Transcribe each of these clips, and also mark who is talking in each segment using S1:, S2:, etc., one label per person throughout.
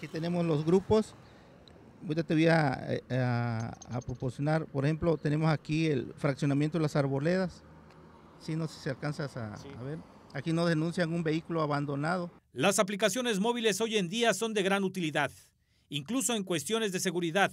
S1: Aquí tenemos los grupos. Ahorita te voy eh, a, a, proporcionar, por ejemplo, tenemos aquí el fraccionamiento de las arboledas. Si no se si alcanzas a, a ver. Aquí no denuncian un vehículo abandonado.
S2: Las aplicaciones móviles hoy en día son de gran utilidad, incluso en cuestiones de seguridad,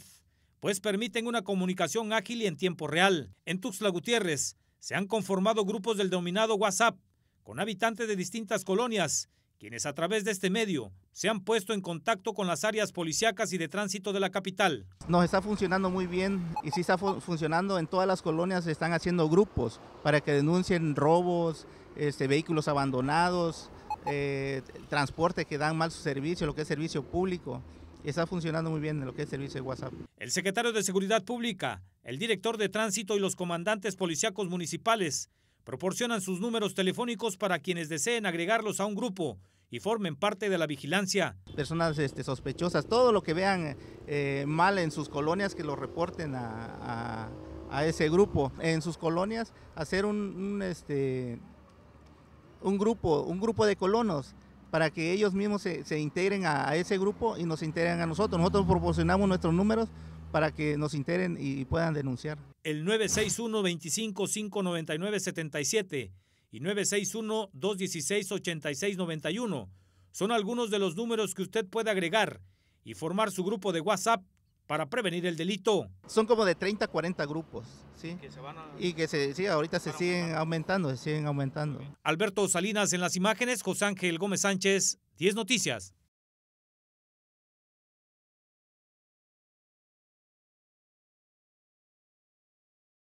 S2: pues permiten una comunicación ágil y en tiempo real. En Tuxtla Gutiérrez se han conformado grupos del denominado WhatsApp, con habitantes de distintas colonias quienes a través de este medio se han puesto en contacto con las áreas policíacas y de tránsito de la capital.
S1: Nos está funcionando muy bien y sí está funcionando en todas las colonias, se están haciendo grupos para que denuncien robos, este, vehículos abandonados, eh, transporte que dan mal su servicio, lo que es servicio público. Está funcionando muy bien en lo que es servicio de WhatsApp.
S2: El secretario de Seguridad Pública, el director de tránsito y los comandantes policíacos municipales proporcionan sus números telefónicos para quienes deseen agregarlos a un grupo y formen parte de la vigilancia.
S1: Personas este, sospechosas, todo lo que vean eh, mal en sus colonias, que lo reporten a, ese grupo. En sus colonias, hacer un, este, un, grupo, un grupo de colonos para que ellos mismos se, integren a, ese grupo y nos integren a nosotros. Nosotros proporcionamos nuestros números para que nos integren y puedan denunciar.
S2: El 961 25 599 77 y 961-216-8691. Son algunos de los números que usted puede agregar y formar su grupo de WhatsApp para prevenir el delito. Son
S1: como de 30 40 grupos, ¿sí? Y que se, ahorita se siguen aumentando, se siguen aumentando.
S2: Alberto Salinas en las imágenes, José Ángel Gómez Sánchez, 10 Noticias.